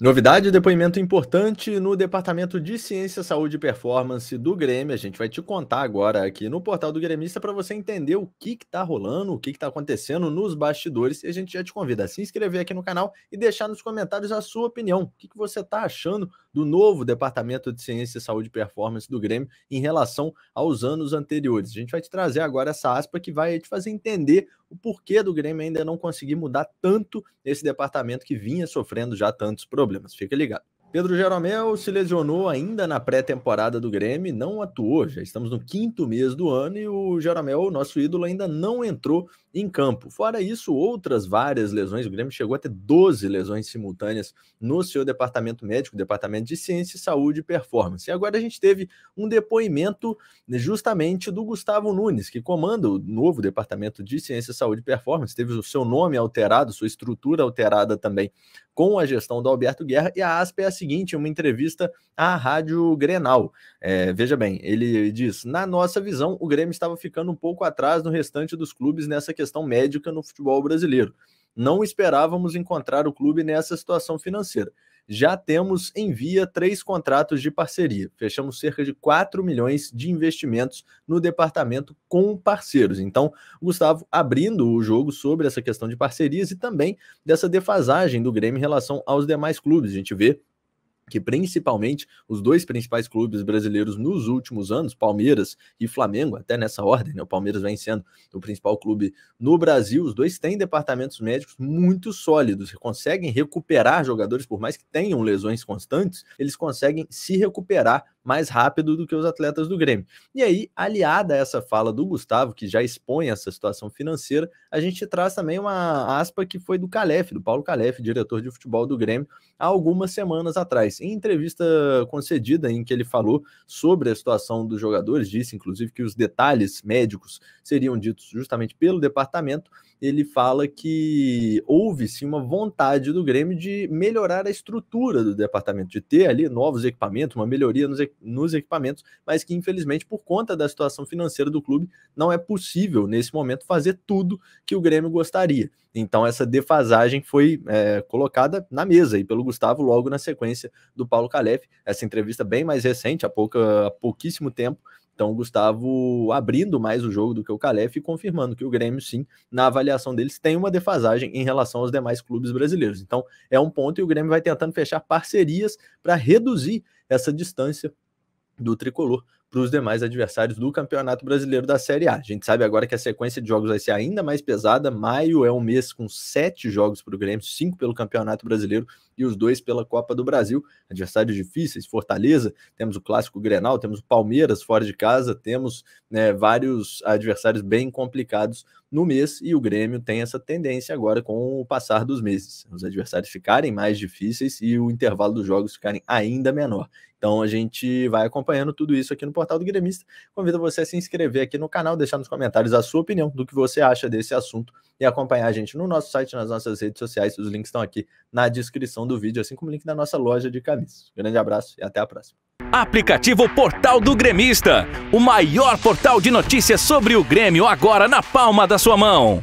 Novidade e depoimento importante no Departamento de Ciência, Saúde e Performance do Grêmio. A gente vai te contar agora aqui no portal do Gremista para você entender o que está rolando, o que está acontecendo nos bastidores. E a gente já te convida a se inscrever aqui no canal e deixar nos comentários a sua opinião. O que, que você está achando do novo Departamento de Ciência, Saúde e Performance do Grêmio em relação aos anos anteriores? A gente vai te trazer agora essa aspa que vai te fazer entender o porquê do Grêmio ainda não conseguir mudar tanto esse departamento que vinha sofrendo já tantos problemas problemas, fica ligado. Pedro Jeromel se lesionou ainda na pré-temporada do Grêmio, não atuou. Já estamos no quinto mês do ano e o Jeromel, nosso ídolo, ainda não entrou em campo. Fora isso, outras várias lesões. O Grêmio chegou a ter 12 lesões simultâneas no seu departamento médico, departamento de ciência, saúde e performance. E agora a gente teve um depoimento justamente do Gustavo Nunes, que comanda o novo departamento de ciência, saúde e performance. Teve o seu nome alterado, sua estrutura alterada também com a gestão do Alberto Guerra. E a aspa é a seguinte: uma entrevista à Rádio Grenal. É, veja bem, ele diz: na nossa visão, o Grêmio estava ficando um pouco atrás no restante dos clubes nessa questão médica no futebol brasileiro. Não esperávamos encontrar o clube nessa situação financeira já temos em via três contratos de parceria. Fechamos cerca de 4 milhões de investimentos no departamento com parceiros. Então, Gustavo abrindo o jogo sobre essa questão de parcerias e também dessa defasagem do Grêmio em relação aos demais clubes. A gente vê que principalmente os dois principais clubes brasileiros nos últimos anos, Palmeiras e Flamengo, até nessa ordem, né? o Palmeiras vem sendo o principal clube no Brasil, os dois têm departamentos médicos muito sólidos, conseguem recuperar jogadores, por mais que tenham lesões constantes, eles conseguem se recuperar mais rápido do que os atletas do Grêmio. E aí, aliada a essa fala do Gustavo, que já expõe essa situação financeira, a gente traz também uma aspa que foi do Calef, do Paulo Calef, diretor de futebol do Grêmio, há algumas semanas atrás. Em entrevista concedida em que ele falou sobre a situação dos jogadores, disse inclusive que os detalhes médicos seriam ditos justamente pelo departamento, ele fala que houve sim uma vontade do Grêmio de melhorar a estrutura do departamento, de ter ali novos equipamentos, uma melhoria nos equipamentos nos equipamentos, mas que infelizmente, por conta da situação financeira do clube, não é possível nesse momento fazer tudo que o Grêmio gostaria. Então, essa defasagem foi é, colocada na mesa e pelo Gustavo logo na sequência do Paulo Calef. Essa entrevista bem mais recente, há, pouca, há pouquíssimo tempo, então, o Gustavo abrindo mais o jogo do que o Calef e confirmando que o Grêmio, sim, na avaliação deles, tem uma defasagem em relação aos demais clubes brasileiros. Então, é um ponto e o Grêmio vai tentando fechar parcerias para reduzir essa distância do tricolor para os demais adversários do Campeonato Brasileiro da Série A. A gente sabe agora que a sequência de jogos vai ser ainda mais pesada. Maio é um mês com sete jogos para o Grêmio, cinco pelo Campeonato Brasileiro e os dois pela Copa do Brasil. Adversários difíceis, Fortaleza, temos o clássico Grenal, temos o Palmeiras fora de casa, temos né, vários adversários bem complicados no mês, e o Grêmio tem essa tendência agora com o passar dos meses, os adversários ficarem mais difíceis e o intervalo dos jogos ficarem ainda menor. Então a gente vai acompanhando tudo isso aqui no portal do Gremista. Convido você a se inscrever aqui no canal, deixar nos comentários a sua opinião do que você acha desse assunto e acompanhar a gente no nosso site, nas nossas redes sociais. Os links estão aqui na descrição do vídeo, assim como o link da nossa loja de camisas. Grande abraço e até a próxima. Aplicativo Portal do Gremista, o maior portal de notícias sobre o Grêmio agora na palma da sua mão.